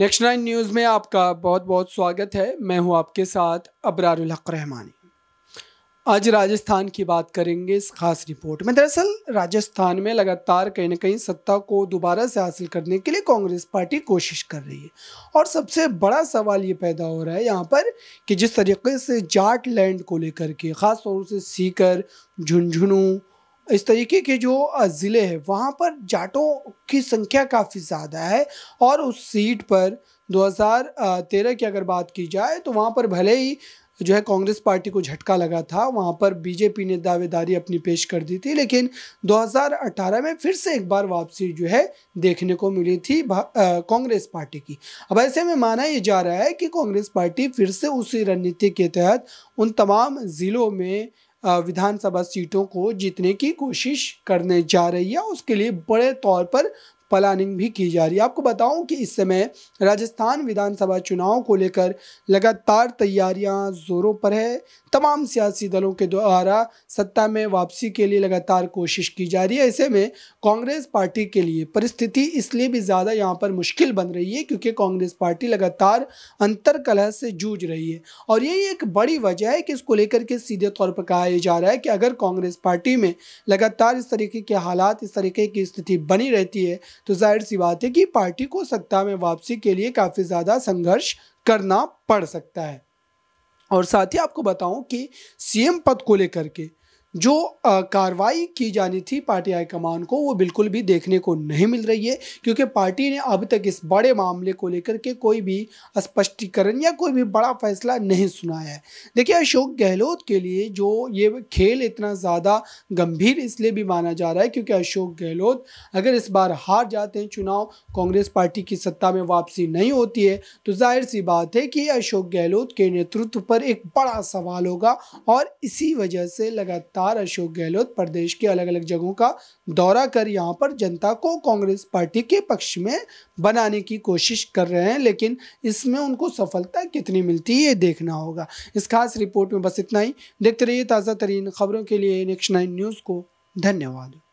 next nine news में आपका बहुत बहुत स्वागत है मैं हूं आपके साथ अबरारुल हक रहमानी आज राजस्थान की बात करेंगे इस खास रिपोर्ट में दरअसल राजस्थान में लगातार कहीं ना कहीं सत्ता को दोबारा से हासिल करने के लिए कांग्रेस पार्टी कोशिश कर रही है और सबसे बड़ा सवाल ये पैदा हो रहा है यहाँ पर कि जिस तरीके से जाट लैंड को लेकर के ख़ास तौर से सीकर झुंझुनू जुन इस तरीके के जो ज़िले हैं वहाँ पर जाटों की संख्या काफ़ी ज़्यादा है और उस सीट पर 2013 की अगर बात की जाए तो वहाँ पर भले ही जो है कांग्रेस पार्टी को झटका लगा था वहाँ पर बीजेपी ने दावेदारी अपनी पेश कर दी थी लेकिन 2018 में फिर से एक बार वापसी जो है देखने को मिली थी कांग्रेस पार्टी की अब ऐसे में माना यह जा रहा है कि कांग्रेस पार्टी फिर से उसी रणनीति के तहत उन तमाम ज़िलों में विधानसभा सीटों को जीतने की कोशिश करने जा रही है उसके लिए बड़े तौर पर प्लानिंग भी की जा रही है आपको बताऊं कि इस समय राजस्थान विधानसभा चुनाव को लेकर लगातार तैयारियां जोरों पर है तमाम सियासी दलों के द्वारा सत्ता में वापसी के लिए लगातार कोशिश की जा रही है ऐसे में कांग्रेस पार्टी के लिए परिस्थिति इसलिए भी ज़्यादा यहाँ पर मुश्किल बन रही है क्योंकि कांग्रेस पार्टी लगातार अंतर कलह से जूझ रही है और यही एक बड़ी वजह है कि इसको लेकर के सीधे तौर पर कहा जा रहा है कि अगर कांग्रेस पार्टी में लगातार इस तरीके के हालात इस तरीके की स्थिति बनी रहती है तो जाहिर सी बात है कि पार्टी को सत्ता में वापसी के लिए काफ़ी ज़्यादा संघर्ष करना पड़ सकता है और साथ ही आपको बताऊं कि सीएम पद को लेकर के जो कार्रवाई की जानी थी पार्टी हाईकमान को वो बिल्कुल भी देखने को नहीं मिल रही है क्योंकि पार्टी ने अब तक इस बड़े मामले को लेकर के कोई भी स्पष्टीकरण या कोई भी बड़ा फैसला नहीं सुनाया है देखिए अशोक गहलोत के लिए जो ये खेल इतना ज़्यादा गंभीर इसलिए भी माना जा रहा है क्योंकि अशोक गहलोत अगर इस बार हार जाते हैं चुनाव कांग्रेस पार्टी की सत्ता में वापसी नहीं होती है तो जाहिर सी बात है कि अशोक गहलोत के नेतृत्व पर एक बड़ा सवाल होगा और इसी वजह से लगातार लगातार अशोक गहलोत प्रदेश के अलग अलग जगहों का दौरा कर यहाँ पर जनता को कांग्रेस पार्टी के पक्ष में बनाने की कोशिश कर रहे हैं लेकिन इसमें उनको सफलता कितनी मिलती है ये देखना होगा इस खास रिपोर्ट में बस इतना ही देखते रहिए ताज़ा तरीन खबरों के लिए नेक्स्ट नाइन न्यूज़ को धन्यवाद